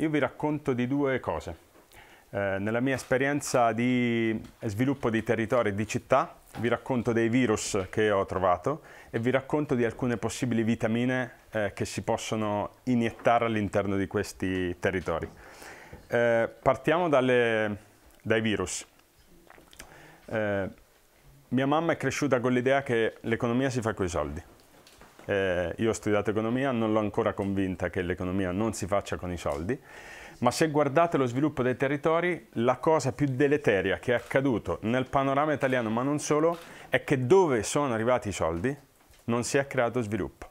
io vi racconto di due cose. Eh, nella mia esperienza di sviluppo di territori e di città, vi racconto dei virus che ho trovato e vi racconto di alcune possibili vitamine eh, che si possono iniettare all'interno di questi territori. Eh, partiamo dalle, dai virus. Eh, mia mamma è cresciuta con l'idea che l'economia si fa con i soldi eh, io ho studiato economia, non l'ho ancora convinta che l'economia non si faccia con i soldi, ma se guardate lo sviluppo dei territori, la cosa più deleteria che è accaduto nel panorama italiano, ma non solo, è che dove sono arrivati i soldi non si è creato sviluppo.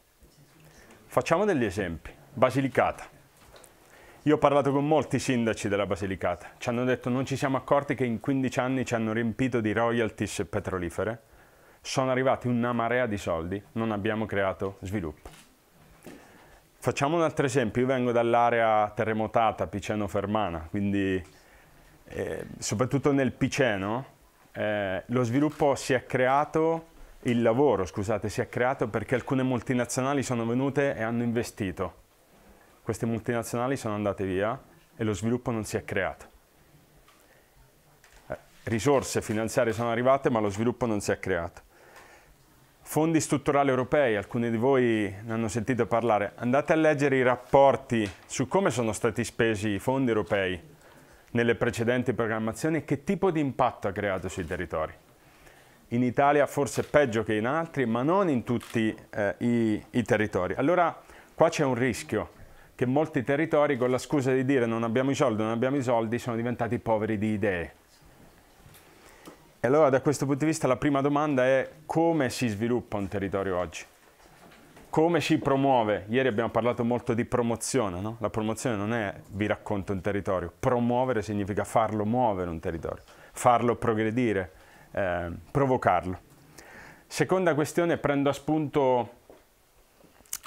Facciamo degli esempi. Basilicata. Io ho parlato con molti sindaci della Basilicata, ci hanno detto non ci siamo accorti che in 15 anni ci hanno riempito di royalties petrolifere sono arrivati una marea di soldi, non abbiamo creato sviluppo. Facciamo un altro esempio, io vengo dall'area terremotata Piceno-Fermana, quindi eh, soprattutto nel Piceno eh, lo sviluppo si è creato, il lavoro scusate, si è creato perché alcune multinazionali sono venute e hanno investito. Queste multinazionali sono andate via e lo sviluppo non si è creato. Eh, risorse finanziarie sono arrivate ma lo sviluppo non si è creato. Fondi strutturali europei, alcuni di voi ne hanno sentito parlare, andate a leggere i rapporti su come sono stati spesi i fondi europei nelle precedenti programmazioni e che tipo di impatto ha creato sui territori. In Italia forse peggio che in altri, ma non in tutti eh, i, i territori. Allora qua c'è un rischio che molti territori con la scusa di dire non abbiamo i soldi, non abbiamo i soldi, sono diventati poveri di idee e allora da questo punto di vista la prima domanda è come si sviluppa un territorio oggi? Come si promuove? Ieri abbiamo parlato molto di promozione, no? La promozione non è vi racconto un territorio, promuovere significa farlo muovere un territorio, farlo progredire, eh, provocarlo. Seconda questione, prendo a spunto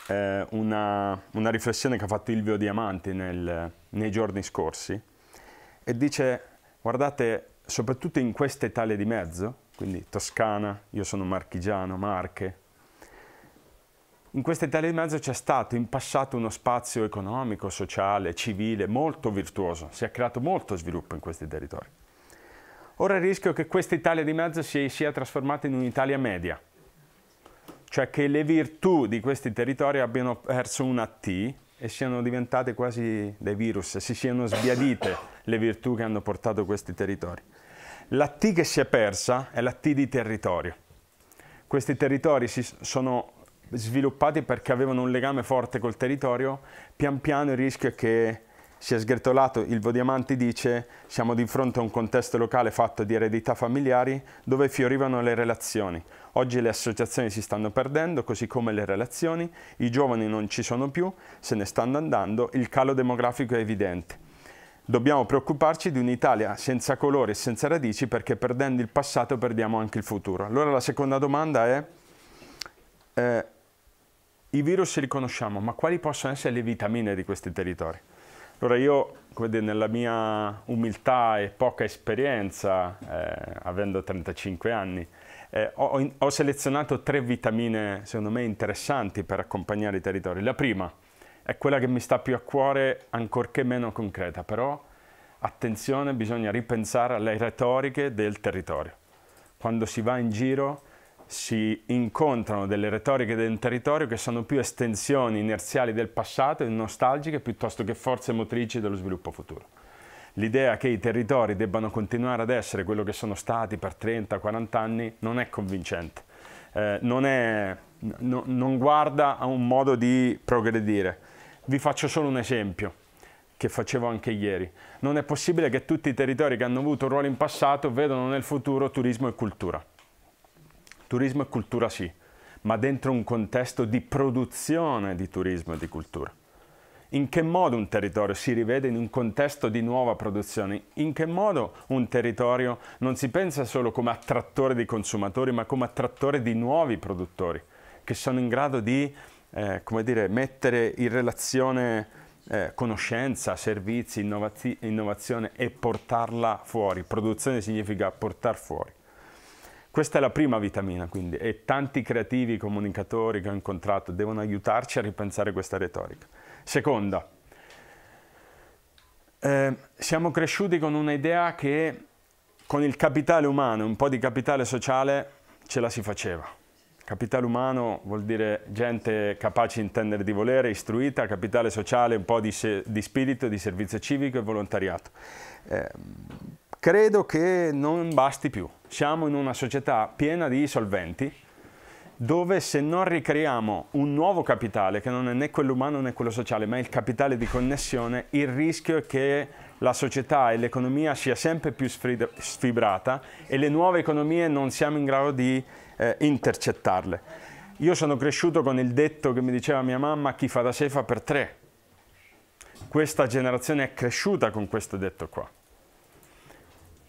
eh, una, una, riflessione che ha fatto Ilvio Diamanti nel, nei giorni scorsi e dice, guardate, soprattutto in questa Italia di mezzo, quindi Toscana, io sono marchigiano, Marche, in questa Italia di mezzo c'è stato in passato uno spazio economico, sociale, civile molto virtuoso, si è creato molto sviluppo in questi territori. Ora il rischio è che questa Italia di mezzo si sia trasformata in un'Italia media, cioè che le virtù di questi territori abbiano perso una T e siano diventate quasi dei virus, si siano sbiadite le virtù che hanno portato questi territori. La T che si è persa è la T di territorio. Questi territori si sono sviluppati perché avevano un legame forte col territorio, pian piano il rischio è che si è sgretolato, il Vodiamanti dice siamo di fronte a un contesto locale fatto di eredità familiari dove fiorivano le relazioni. Oggi le associazioni si stanno perdendo, così come le relazioni, i giovani non ci sono più, se ne stanno andando, il calo demografico è evidente. Dobbiamo preoccuparci di un'Italia senza colore e senza radici perché perdendo il passato perdiamo anche il futuro. Allora la seconda domanda è, eh, i virus li conosciamo, ma quali possono essere le vitamine di questi territori? Allora io, dire, nella mia umiltà e poca esperienza, eh, avendo 35 anni, eh, ho, ho selezionato tre vitamine, secondo me, interessanti per accompagnare i territori. La prima, è quella che mi sta più a cuore, ancorché meno concreta, però attenzione, bisogna ripensare alle retoriche del territorio. Quando si va in giro si incontrano delle retoriche del territorio che sono più estensioni inerziali del passato e nostalgiche piuttosto che forze motrici dello sviluppo futuro. L'idea che i territori debbano continuare ad essere quello che sono stati per 30-40 anni non è convincente, eh, non è no, non guarda a un modo di progredire. Vi faccio solo un esempio che facevo anche ieri. Non è possibile che tutti i territori che hanno avuto un ruolo in passato vedano nel futuro turismo e cultura. Turismo e cultura sì, ma dentro un contesto di produzione di turismo e di cultura. In che modo un territorio si rivede in un contesto di nuova produzione? In che modo un territorio non si pensa solo come attrattore di consumatori, ma come attrattore di nuovi produttori? che sono in grado di eh, come dire, mettere in relazione eh, conoscenza, servizi, innovati- innovazione e portarla fuori. Produzione significa portar fuori. Questa è la prima vitamina, quindi, e tanti creativi comunicatori che ho incontrato devono aiutarci a ripensare questa retorica. Seconda, eh, siamo cresciuti con un'idea che con il capitale umano, un po' di capitale sociale, ce la si faceva Capitale umano vuol dire gente capace di intendere di volere, istruita, capitale sociale un po' di, di spirito, di servizio civico e volontariato. Eh, credo che non basti più. Siamo in una società piena di solventi, dove se non ricreiamo un nuovo capitale, che non è né quello umano né quello sociale, ma il capitale di connessione, il rischio è che la società e l'economia sia sempre più sfibrata e le nuove economie non siamo in grado di eh, intercettarle. Io sono cresciuto con il detto che mi diceva mia mamma, chi fa da sé fa per tre. Questa generazione è cresciuta con questo detto qua.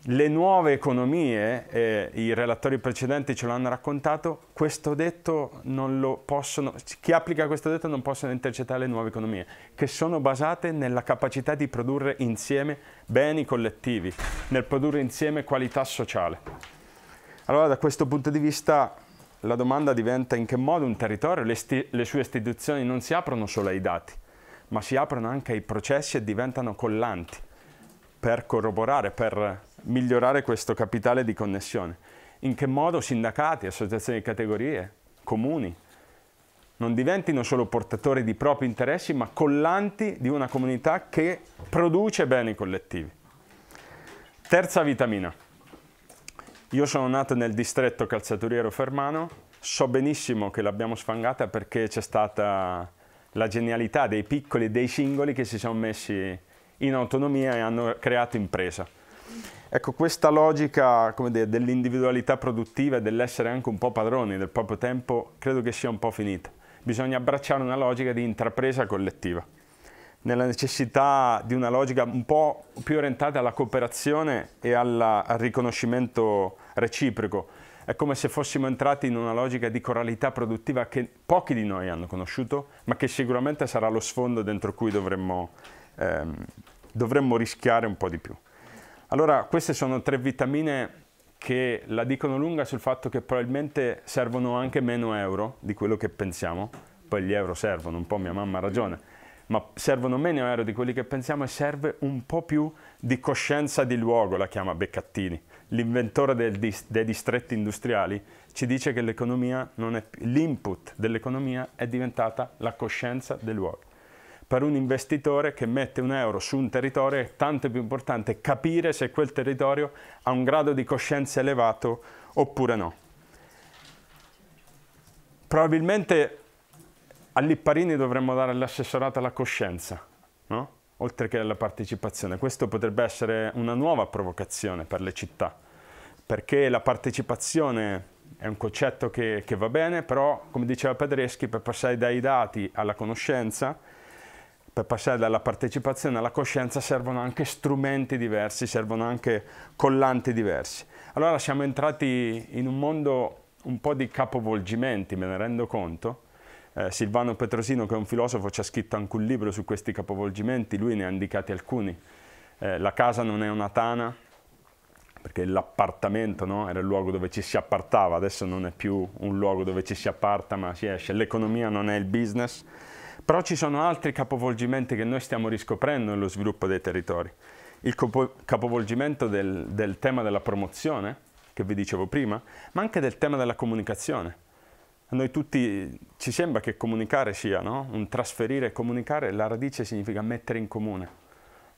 Le nuove economie, eh, i relatori precedenti ce l'hanno raccontato, questo detto non lo possono, chi applica questo detto non possono intercettare le nuove economie, che sono basate nella capacità di produrre insieme beni collettivi, nel produrre insieme qualità sociale. Allora da questo punto di vista la domanda diventa in che modo un territorio, le, le sue istituzioni non si aprono solo ai dati, ma si aprono anche ai processi e diventano collanti per corroborare, per migliorare questo capitale di connessione. In che modo sindacati, associazioni di categorie, comuni, non diventino solo portatori di propri interessi, ma collanti di una comunità che produce beni collettivi. Terza vitamina. Io sono nato nel distretto calzaturiero fermano, so benissimo che l'abbiamo sfangata perché c'è stata la genialità dei piccoli e dei singoli che si sono messi in autonomia e hanno creato impresa. Ecco, questa logica dell'individualità produttiva e dell'essere anche un po' padroni del proprio tempo credo che sia un po' finita. Bisogna abbracciare una logica di intrapresa collettiva nella necessità di una logica un po' più orientata alla cooperazione e alla, al riconoscimento reciproco. È come se fossimo entrati in una logica di coralità produttiva che pochi di noi hanno conosciuto, ma che sicuramente sarà lo sfondo dentro cui dovremmo, ehm, dovremmo rischiare un po' di più. Allora, queste sono tre vitamine che la dicono lunga sul fatto che probabilmente servono anche meno euro di quello che pensiamo. Poi gli euro servono, un po' mia mamma ha ragione ma servono meno euro di quelli che pensiamo e serve un po' più di coscienza di luogo, la chiama Beccattini. L'inventore dis dei distretti industriali ci dice che l'input dell'economia è diventata la coscienza del luogo per un investitore che mette un euro su un territorio è tanto più importante capire se quel territorio ha un grado di coscienza elevato oppure no. Probabilmente a Lipparini dovremmo dare l'assessorato alla coscienza, no? oltre che alla partecipazione. Questo potrebbe essere una nuova provocazione per le città, perché la partecipazione è un concetto che, che va bene, però, come diceva Padreschi, per passare dai dati alla conoscenza, per passare dalla partecipazione alla coscienza servono anche strumenti diversi, servono anche collanti diversi. Allora siamo entrati in un mondo un po' di capovolgimenti, me ne rendo conto, eh, Silvano Petrosino, che è un filosofo, ci ha scritto anche un libro su questi capovolgimenti, lui ne ha indicati alcuni. Eh, la casa non è una tana, perché l'appartamento no? era il luogo dove ci si appartava, adesso non è più un luogo dove ci si apparta ma si esce, l'economia non è il business, però ci sono altri capovolgimenti che noi stiamo riscoprendo nello sviluppo dei territori. Il capovolgimento del, del tema della promozione, che vi dicevo prima, ma anche del tema della comunicazione a noi tutti ci sembra che comunicare sia, no? Un trasferire e comunicare, la radice significa mettere in comune.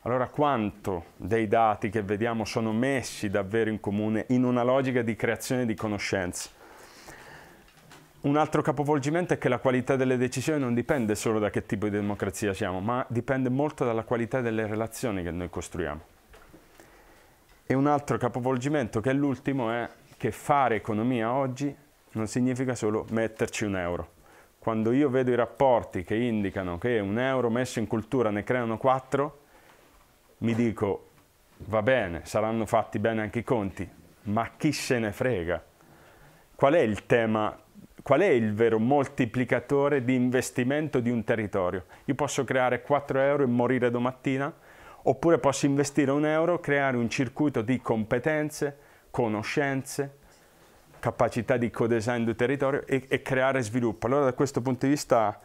Allora quanto dei dati che vediamo sono messi davvero in comune in una logica di creazione di conoscenza? Un altro capovolgimento è che la qualità delle decisioni non dipende solo da che tipo di democrazia siamo, ma dipende molto dalla qualità delle relazioni che noi costruiamo. E un altro capovolgimento, che è l'ultimo, è che fare economia oggi non significa solo metterci un euro. Quando io vedo i rapporti che indicano che un euro messo in cultura ne creano 4, mi dico va bene, saranno fatti bene anche i conti, ma chi se ne frega? Qual è il tema, qual è il vero moltiplicatore di investimento di un territorio? Io posso creare 4 euro e morire domattina, oppure posso investire un euro, creare un circuito di competenze, conoscenze, capacità di co-design del territorio e, e creare sviluppo. Allora da questo punto di vista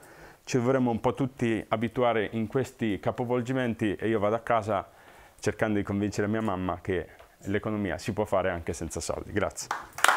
ci dovremmo un po' tutti abituare in questi capovolgimenti e io vado a casa cercando di convincere mia mamma che l'economia si può fare anche senza soldi. Grazie.